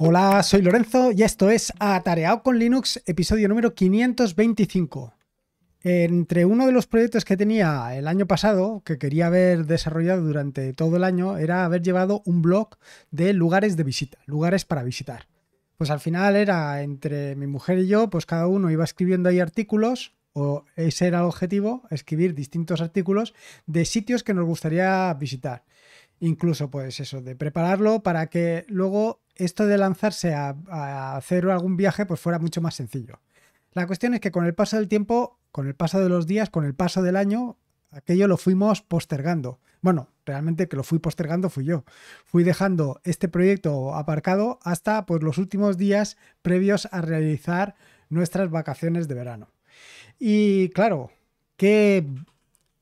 Hola, soy Lorenzo y esto es Atareado con Linux, episodio número 525. Entre uno de los proyectos que tenía el año pasado, que quería haber desarrollado durante todo el año, era haber llevado un blog de lugares de visita, lugares para visitar. Pues al final era entre mi mujer y yo, pues cada uno iba escribiendo ahí artículos, o ese era el objetivo, escribir distintos artículos de sitios que nos gustaría visitar incluso pues eso, de prepararlo para que luego esto de lanzarse a, hacer algún viaje pues fuera mucho más sencillo. La cuestión es que con el paso del tiempo, con el paso de los días, con el paso del año, aquello lo fuimos postergando. Bueno, realmente que lo fui postergando fui yo. Fui dejando este proyecto aparcado hasta pues, los últimos días previos a realizar nuestras vacaciones de verano. Y claro, ¿qué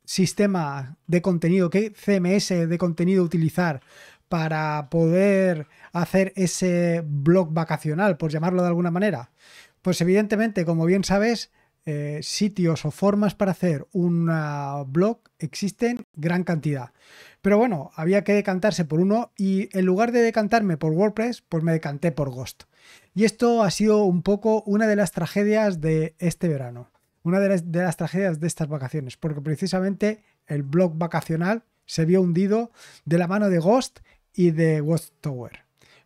sistema de contenido, qué CMS de contenido utilizar para poder hacer ese blog vacacional, por llamarlo de alguna manera? Pues evidentemente, como bien sabes, eh, sitios o formas para hacer un ah, blog existen gran cantidad. Pero bueno, había que decantarse por uno y en lugar de decantarme por WordPress, pues me decanté por Ghost. Y esto ha sido un poco una de las tragedias de este verano, una de las tragedias de estas vacaciones, porque precisamente el blog vacacional se vio hundido de la mano de Ghost y de Tower.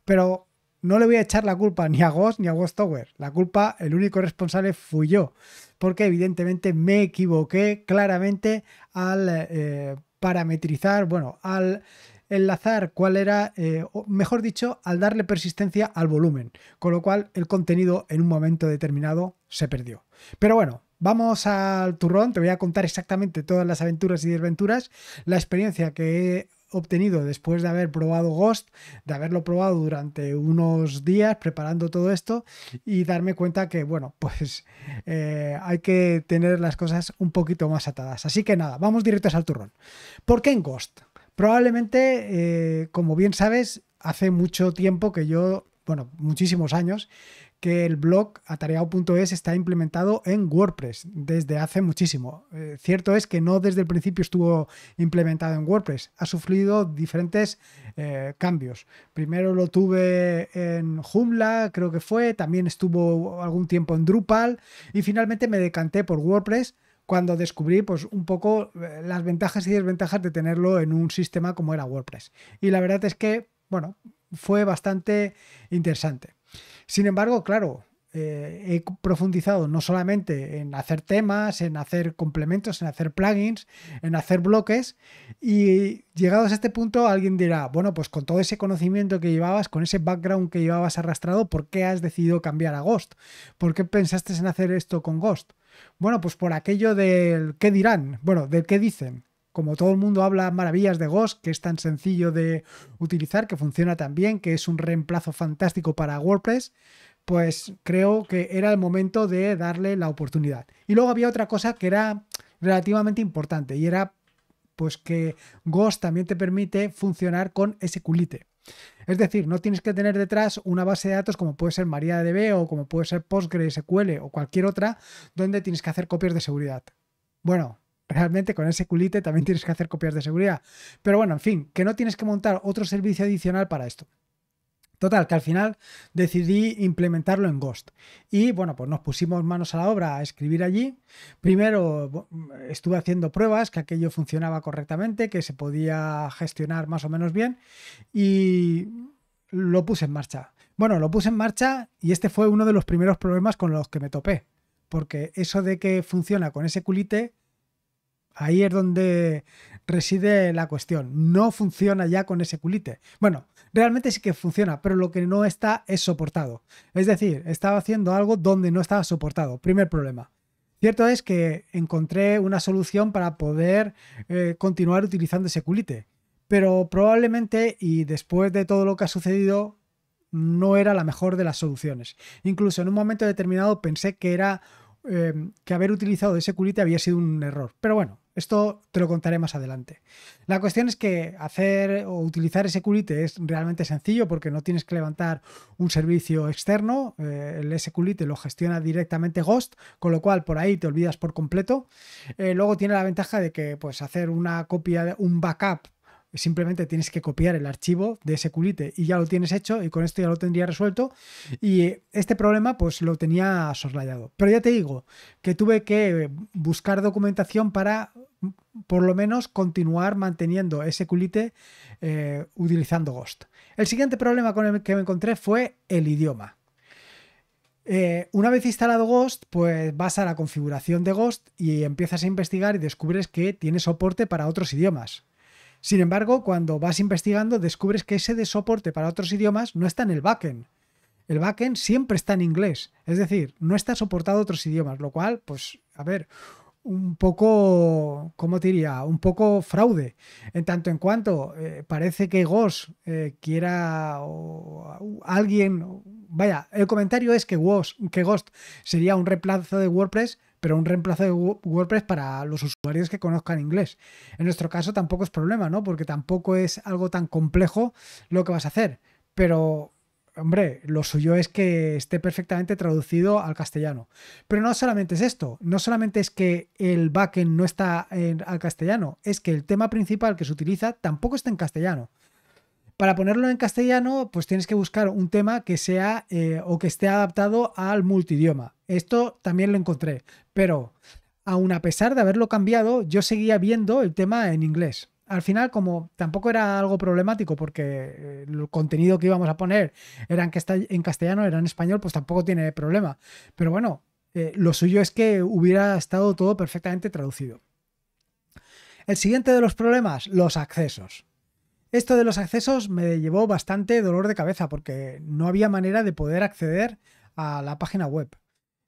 Pero no le voy a echar la culpa ni a Ghost ni a Tower. La culpa, el único responsable fui yo. Porque evidentemente me equivoqué claramente al eh, parametrizar, bueno, al enlazar cuál era, eh, mejor dicho, al darle persistencia al volumen. Con lo cual el contenido en un momento determinado se perdió. Pero bueno, Vamos al turrón, te voy a contar exactamente todas las aventuras y desventuras, la experiencia que he obtenido después de haber probado Ghost, de haberlo probado durante unos días preparando todo esto y darme cuenta que, bueno, pues eh, hay que tener las cosas un poquito más atadas. Así que nada, vamos directos al turrón. ¿Por qué en Ghost? Probablemente, eh, como bien sabes, hace mucho tiempo que yo bueno, muchísimos años, que el blog atareado.es está implementado en WordPress desde hace muchísimo. Eh, cierto es que no desde el principio estuvo implementado en WordPress, ha sufrido diferentes eh, cambios. Primero lo tuve en Joomla, creo que fue, también estuvo algún tiempo en Drupal y finalmente me decanté por WordPress cuando descubrí pues un poco eh, las ventajas y desventajas de tenerlo en un sistema como era WordPress. Y la verdad es que, bueno, fue bastante interesante. Sin embargo, claro, eh, he profundizado no solamente en hacer temas, en hacer complementos, en hacer plugins, en hacer bloques. Y llegados a este punto, alguien dirá, bueno, pues con todo ese conocimiento que llevabas, con ese background que llevabas arrastrado, ¿por qué has decidido cambiar a Ghost? ¿Por qué pensaste en hacer esto con Ghost? Bueno, pues por aquello del qué dirán, bueno, del qué dicen como todo el mundo habla maravillas de Ghost, que es tan sencillo de utilizar, que funciona tan bien, que es un reemplazo fantástico para WordPress, pues creo que era el momento de darle la oportunidad. Y luego había otra cosa que era relativamente importante y era pues que Ghost también te permite funcionar con SQLite. Es decir, no tienes que tener detrás una base de datos como puede ser MariaDB o como puede ser PostgreSQL o cualquier otra donde tienes que hacer copias de seguridad. Bueno, realmente con ese culite también tienes que hacer copias de seguridad. Pero bueno, en fin, que no tienes que montar otro servicio adicional para esto. Total, que al final decidí implementarlo en Ghost. Y bueno, pues nos pusimos manos a la obra a escribir allí. Primero estuve haciendo pruebas, que aquello funcionaba correctamente, que se podía gestionar más o menos bien. Y lo puse en marcha. Bueno, lo puse en marcha y este fue uno de los primeros problemas con los que me topé. Porque eso de que funciona con ese culite Ahí es donde reside la cuestión. No funciona ya con ese culite. Bueno, realmente sí que funciona, pero lo que no está es soportado. Es decir, estaba haciendo algo donde no estaba soportado. Primer problema. Cierto es que encontré una solución para poder eh, continuar utilizando ese culite, pero probablemente y después de todo lo que ha sucedido no era la mejor de las soluciones. Incluso en un momento determinado pensé que era eh, que haber utilizado ese culite había sido un error, pero bueno, esto te lo contaré más adelante. La cuestión es que hacer o utilizar SQLite es realmente sencillo porque no tienes que levantar un servicio externo. Eh, el SQLite lo gestiona directamente Ghost, con lo cual por ahí te olvidas por completo. Eh, luego tiene la ventaja de que pues, hacer una copia, un backup Simplemente tienes que copiar el archivo de ese culite y ya lo tienes hecho y con esto ya lo tendría resuelto. Y este problema pues lo tenía soslayado. Pero ya te digo que tuve que buscar documentación para por lo menos continuar manteniendo ese culite eh, utilizando Ghost. El siguiente problema con el que me encontré fue el idioma. Eh, una vez instalado Ghost, pues vas a la configuración de Ghost y empiezas a investigar y descubres que tiene soporte para otros idiomas. Sin embargo, cuando vas investigando, descubres que ese de soporte para otros idiomas no está en el backend. El backend siempre está en inglés, es decir, no está soportado otros idiomas, lo cual, pues, a ver, un poco, ¿cómo te diría? Un poco fraude. En tanto en cuanto eh, parece que Ghost eh, quiera o, alguien, vaya, el comentario es que que Ghost sería un reemplazo de WordPress, pero un reemplazo de WordPress para los usuarios que conozcan inglés. En nuestro caso tampoco es problema, ¿no? Porque tampoco es algo tan complejo lo que vas a hacer, pero... Hombre, lo suyo es que esté perfectamente traducido al castellano. Pero no solamente es esto, no solamente es que el backend no está en, al castellano, es que el tema principal que se utiliza tampoco está en castellano. Para ponerlo en castellano, pues tienes que buscar un tema que sea eh, o que esté adaptado al multidioma. Esto también lo encontré, pero aun a pesar de haberlo cambiado, yo seguía viendo el tema en inglés. Al final, como tampoco era algo problemático porque eh, el contenido que íbamos a poner era en castellano, era en español, pues tampoco tiene problema. Pero bueno, eh, lo suyo es que hubiera estado todo perfectamente traducido. El siguiente de los problemas, los accesos. Esto de los accesos me llevó bastante dolor de cabeza porque no había manera de poder acceder a la página web.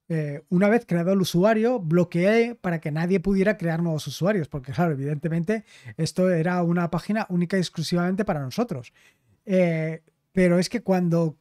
Eh, una vez creado el usuario, bloqueé para que nadie pudiera crear nuevos usuarios, porque claro, evidentemente esto era una página única y exclusivamente para nosotros. Eh, pero es que cuando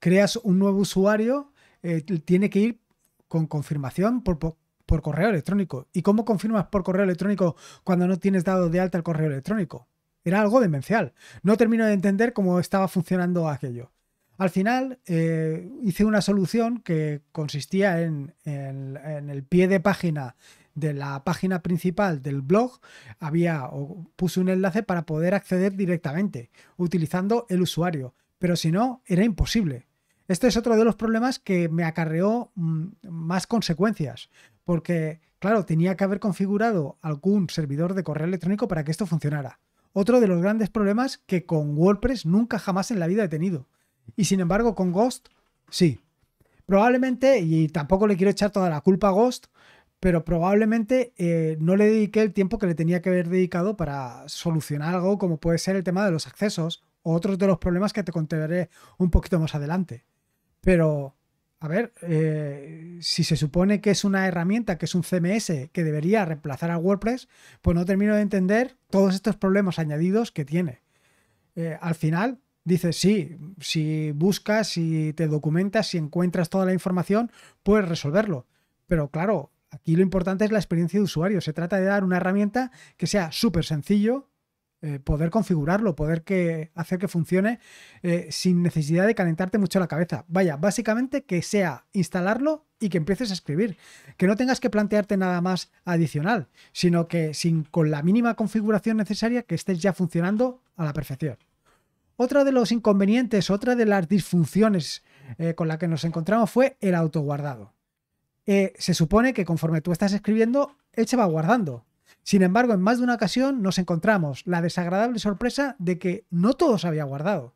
creas un nuevo usuario, eh, tiene que ir con confirmación por, por correo electrónico. ¿Y cómo confirmas por correo electrónico cuando no tienes dado de alta el correo electrónico? Era algo demencial. No termino de entender cómo estaba funcionando aquello. Al final eh, hice una solución que consistía en, en, el pie de página de la página principal del blog, había o puse un enlace para poder acceder directamente utilizando el usuario, pero si no, era imposible. Este es otro de los problemas que me acarreó mm, más consecuencias, porque, claro, tenía que haber configurado algún servidor de correo electrónico para que esto funcionara otro de los grandes problemas que con WordPress nunca jamás en la vida he tenido. Y sin embargo, con Ghost, sí. Probablemente, y tampoco le quiero echar toda la culpa a Ghost, pero probablemente eh, no le dediqué el tiempo que le tenía que haber dedicado para solucionar algo como puede ser el tema de los accesos o otros de los problemas que te contaré un poquito más adelante. Pero a ver, eh, si se supone que es una herramienta, que es un CMS que debería reemplazar a WordPress, pues no termino de entender todos estos problemas añadidos que tiene. Eh, al final, dices, sí, si buscas, si te documentas, si encuentras toda la información, puedes resolverlo. Pero claro, aquí lo importante es la experiencia de usuario. Se trata de dar una herramienta que sea súper sencillo eh, poder configurarlo, poder que, hacer que funcione eh, sin necesidad de calentarte mucho la cabeza. Vaya, básicamente que sea instalarlo y que empieces a escribir. Que no tengas que plantearte nada más adicional, sino que sin, con la mínima configuración necesaria que estés ya funcionando a la perfección. Otra de los inconvenientes, otra de las disfunciones eh, con la que nos encontramos fue el autoguardado. se supone que conforme tú estás escribiendo, él se va guardando sin embargo, en más de una ocasión nos encontramos la desagradable sorpresa de que no todo se había guardado.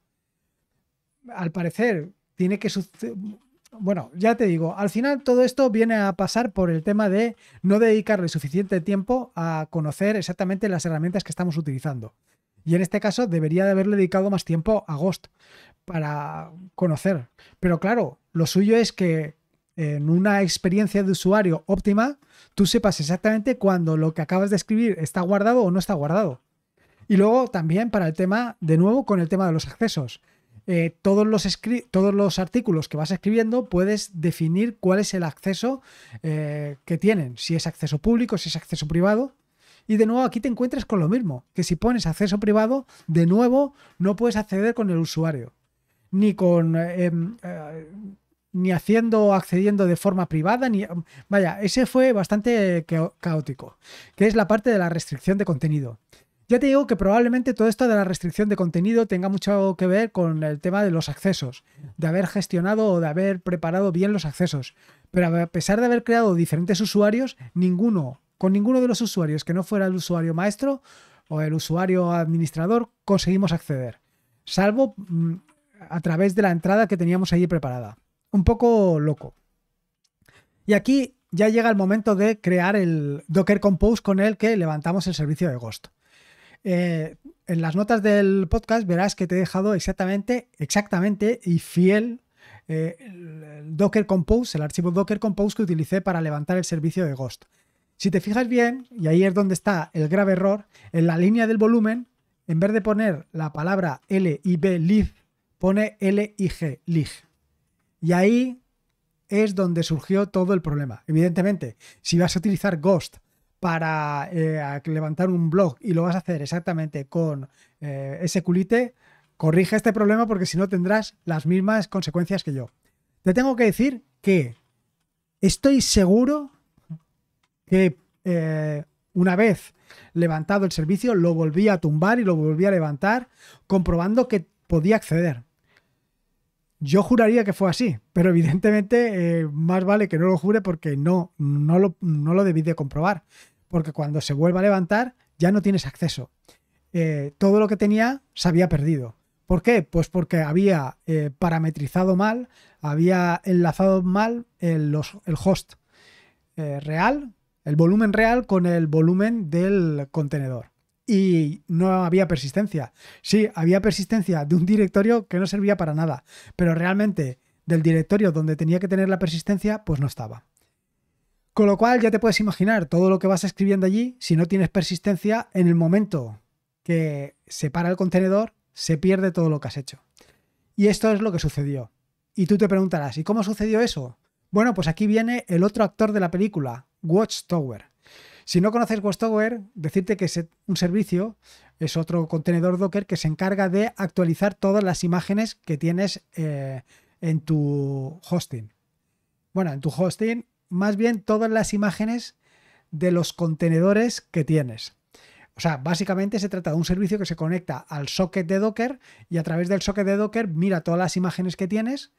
Al parecer, tiene que suceder... Bueno, ya te digo, al final todo esto viene a pasar por el tema de no dedicarle suficiente tiempo a conocer exactamente las herramientas que estamos utilizando. Y en este caso debería de haberle dedicado más tiempo a Ghost para conocer. Pero claro, lo suyo es que en una experiencia de usuario óptima, tú sepas exactamente cuando lo que acabas de escribir está guardado o no está guardado. Y luego también para el tema, de nuevo, con el tema de los accesos. Eh, todos, los todos los artículos que vas escribiendo puedes definir cuál es el acceso eh, que tienen, si es acceso público, si es acceso privado. Y de nuevo aquí te encuentras con lo mismo, que si pones acceso privado, de nuevo no puedes acceder con el usuario, ni con eh, em, ni haciendo o accediendo de forma privada, ni... Vaya, ese fue bastante caótico, que es la parte de la restricción de contenido. Ya te digo que probablemente todo esto de la restricción de contenido tenga mucho que ver con el tema de los accesos, de haber gestionado o de haber preparado bien los accesos. Pero a pesar de haber creado diferentes usuarios, ninguno, con ninguno de los usuarios que no fuera el usuario maestro o el usuario administrador, conseguimos acceder. Salvo mm, a través de la entrada que teníamos allí preparada un poco loco. Y aquí ya llega el momento de crear el Docker Compose con el que levantamos el servicio de Ghost. Eh, en las notas del podcast verás que te he dejado exactamente, exactamente y fiel eh, el Docker Compose, el archivo Docker Compose que utilicé para levantar el servicio de Ghost. Si te fijas bien, y ahí es donde está el grave error, en la línea del volumen, en vez de poner la palabra L y B, pone L i G, lig. Y ahí es donde surgió todo el problema. Evidentemente, si vas a utilizar Ghost para eh, levantar un blog y lo vas a hacer exactamente con eh, ese culite, corrige este problema porque si no tendrás las mismas consecuencias que yo. Te tengo que decir que estoy seguro que eh, una vez levantado el servicio lo volví a tumbar y lo volví a levantar comprobando que podía acceder. Yo juraría que fue así, pero evidentemente eh, más vale que no lo jure porque no, no, lo, debí de comprobar. Porque cuando se vuelva a levantar ya no tienes acceso. Eh, todo lo que tenía se había perdido. ¿Por qué? Pues porque había eh, parametrizado mal, había enlazado mal el, el host real, el volumen real con el volumen del contenedor y no había persistencia. Sí, había persistencia de un directorio que no servía para nada, pero realmente del directorio donde tenía que tener la persistencia, pues no estaba. Con lo cual ya te puedes imaginar todo lo que vas escribiendo allí, si no tienes persistencia, en el momento que se para el contenedor, se pierde todo lo que has hecho. Y esto es lo que sucedió. Y tú te preguntarás, ¿y cómo sucedió eso? Bueno, pues aquí viene el otro actor de la película, Watchtower. Si no conoces Westover, decirte que es un servicio, es otro contenedor Docker que se encarga de actualizar todas las imágenes que tienes eh, en tu hosting. Bueno, en tu hosting, más bien todas las imágenes de los contenedores que tienes. O sea, básicamente se trata de un servicio que se conecta al socket de Docker y a través del socket de Docker mira todas las imágenes que tienes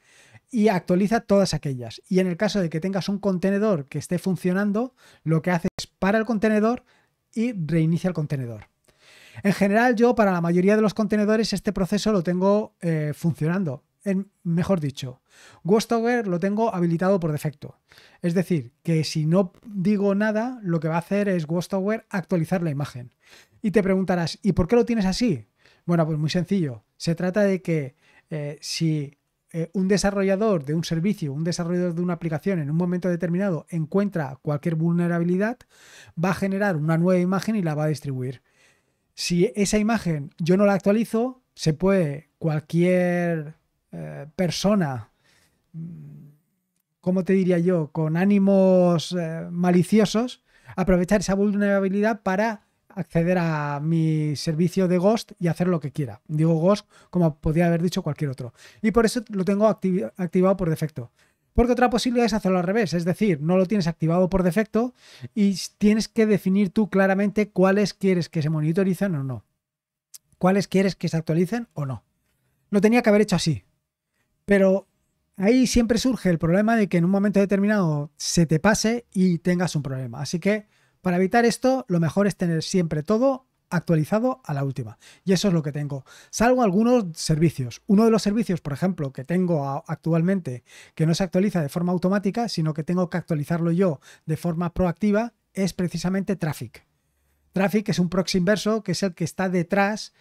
y actualiza todas aquellas. Y en el caso de que tengas un contenedor que esté funcionando, lo que hace es para el contenedor y reinicia el contenedor. En general, yo para la mayoría de los contenedores este proceso lo tengo eh, funcionando. En, mejor dicho, Ghostover lo tengo habilitado por defecto. Es decir, que si no digo nada, lo que va a hacer es Ghostover actualizar la imagen. Y te preguntarás, ¿y por qué lo tienes así? Bueno, pues muy sencillo. Se trata de que eh, si eh, un desarrollador de un servicio, un desarrollador de una aplicación en un momento determinado encuentra cualquier vulnerabilidad, va a generar una nueva imagen y la va a distribuir. Si esa imagen yo no la actualizo, se puede cualquier eh, persona, mm, ¿cómo te diría yo?, con ánimos eh, maliciosos, aprovechar esa vulnerabilidad para acceder a mi servicio de Ghost y hacer lo que quiera. Digo Ghost como podría haber dicho cualquier otro. Y por eso lo tengo activado por defecto. Porque otra posibilidad es hacerlo al revés, es decir, no lo tienes activado por defecto y tienes que definir tú claramente cuáles quieres que se monitoricen o no. Cuáles quieres que se actualicen o no. Lo tenía que haber hecho así. Pero ahí siempre surge el problema de que en un momento determinado se te pase y tengas un problema. Así que para evitar esto, lo mejor es tener siempre todo actualizado a la última. Y eso es lo que tengo. Salvo algunos servicios. Uno de los servicios, por ejemplo, que tengo actualmente, que no se actualiza de forma automática, sino que tengo que actualizarlo yo de forma proactiva, es precisamente Traffic. Traffic es un proxy inverso, que es el que está detrás,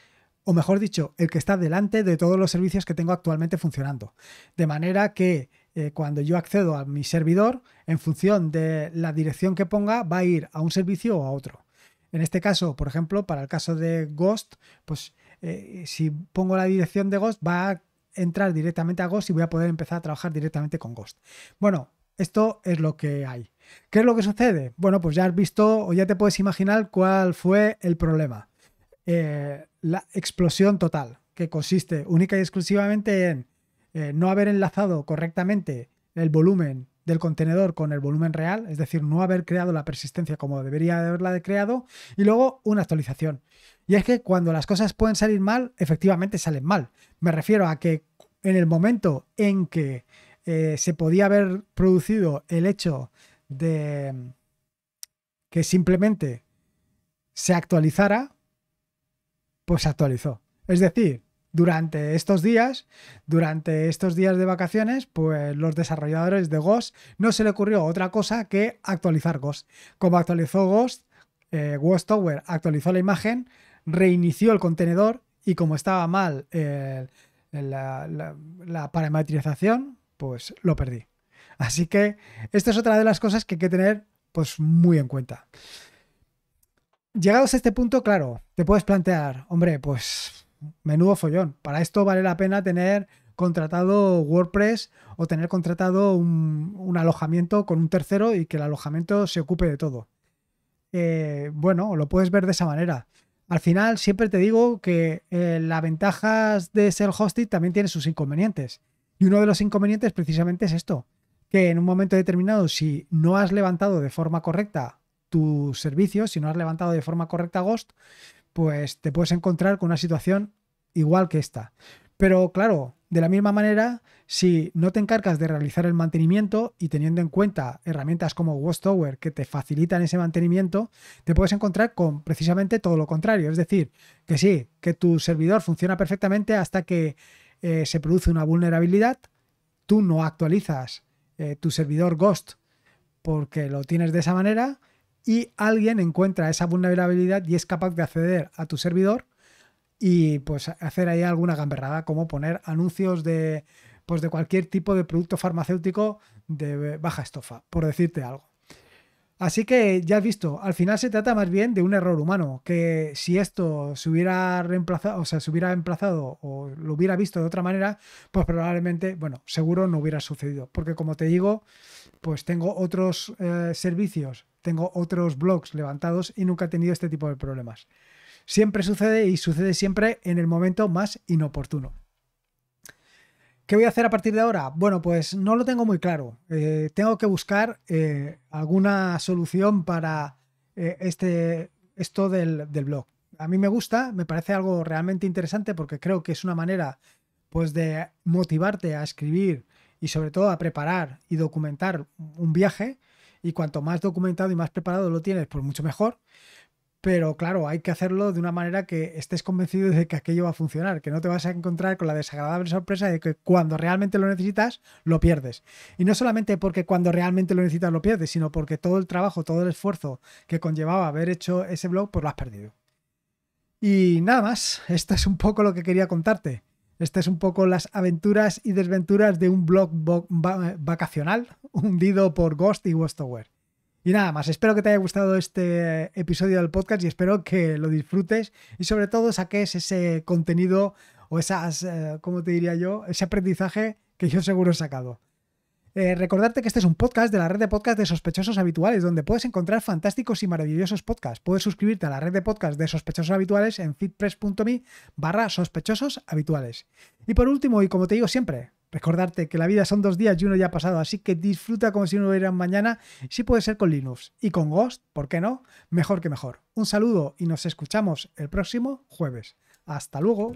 o mejor dicho, el que está delante de todos los servicios que tengo actualmente funcionando. De manera que eh, cuando yo accedo a mi servidor, en función de la dirección que ponga, va a ir a un servicio o a otro. En este caso, por ejemplo, para el caso de Ghost, pues eh, si pongo la dirección de Ghost, va a entrar directamente a Ghost y voy a poder empezar a trabajar directamente con Ghost. Bueno, esto es lo que hay. ¿Qué es lo que sucede? Bueno, pues ya has visto o ya te puedes imaginar cuál fue el problema. Eh, la explosión total, que consiste única y exclusivamente en eh, no haber enlazado correctamente el volumen del contenedor con el volumen real, es decir, no haber creado la persistencia como debería haberla creado, y luego una actualización. Y es que cuando las cosas pueden salir mal, efectivamente salen mal. Me refiero a que en el momento en que eh, se podía haber producido el hecho de mm, que simplemente se actualizara, pues se actualizó. Es decir, durante estos días, durante estos días de vacaciones, pues los desarrolladores de Ghost no se le ocurrió otra cosa que actualizar Ghost. Como actualizó Ghost, Ghost eh, Tower actualizó la imagen, reinició el contenedor y como estaba mal eh, la, parametrización, pues lo perdí. Así que esta es otra de las cosas que hay que tener pues muy en cuenta. Llegados a este punto, claro, te puedes plantear, hombre, pues menudo follón. Para esto vale la pena tener contratado WordPress o tener contratado un, alojamiento con un tercero y que el alojamiento se ocupe de todo. Eh, bueno, lo puedes ver de esa manera. Al final siempre te digo que eh, las ventajas de ser hosting también tienen sus inconvenientes. Y uno de los inconvenientes precisamente es esto, que en un momento determinado si no has levantado de forma correcta tu servicio, si no has levantado de forma correcta Ghost, pues te puedes encontrar con una situación igual que esta. Pero claro, de la misma manera, si no te encargas de realizar el mantenimiento y teniendo en cuenta herramientas como Tower que te facilitan ese mantenimiento, te puedes encontrar con precisamente todo lo contrario. Es decir, que sí, que tu servidor funciona perfectamente hasta que eh, se produce una vulnerabilidad, tú no actualizas eh, tu servidor Ghost porque lo tienes de esa manera y alguien encuentra esa vulnerabilidad y es capaz de acceder a tu servidor y pues hacer ahí alguna gamberrada, como poner anuncios de, pues, de cualquier tipo de producto farmacéutico de baja estofa, por decirte algo. Así que ya has visto, al final se trata más bien de un error humano, que si esto se hubiera reemplazado, o sea, se hubiera emplazado o lo hubiera visto de otra manera, pues probablemente, bueno, seguro no hubiera sucedido, porque como te digo, pues tengo otros eh, servicios, tengo otros blogs levantados y nunca he tenido este tipo de problemas. Siempre sucede y sucede siempre en el momento más inoportuno. ¿Qué voy a hacer a partir de ahora? Bueno, pues no lo tengo muy claro. Eh, tengo que buscar eh, alguna solución para eh, este, esto del, blog. A mí me gusta, me parece algo realmente interesante porque creo que es una manera pues, de motivarte a escribir y sobre todo a preparar y documentar un viaje. Y cuanto más documentado y más preparado lo tienes, pues mucho mejor. Pero claro, hay que hacerlo de una manera que estés convencido de que aquello va a funcionar, que no te vas a encontrar con la desagradable sorpresa de que cuando realmente lo necesitas, lo pierdes. Y no solamente porque cuando realmente lo necesitas lo pierdes, sino porque todo el trabajo, todo el esfuerzo que conllevaba haber hecho ese blog, pues lo has perdido. Y nada más, esto es un poco lo que quería contarte. Estas es un poco las aventuras y desventuras de un blog vacacional hundido por Ghost y aware. Y nada más, espero que te haya gustado este episodio del podcast y espero que lo disfrutes y sobre todo saques ese contenido o esas, eh, ¿cómo te diría yo? Ese aprendizaje que yo seguro he sacado. Eh, recordarte que este es un podcast de la red de podcast de sospechosos habituales, donde puedes encontrar fantásticos y maravillosos podcasts. Puedes suscribirte a la red de podcast de sospechosos habituales en fitpress.me barra sospechosos habituales. Y por último, y como te digo siempre, Recordarte que la vida son dos días y uno ya ha pasado, así que disfruta como si no hubiera mañana, si puede ser con Linux y con Ghost, ¿por qué no? Mejor que mejor. Un saludo y nos escuchamos el próximo jueves. Hasta luego.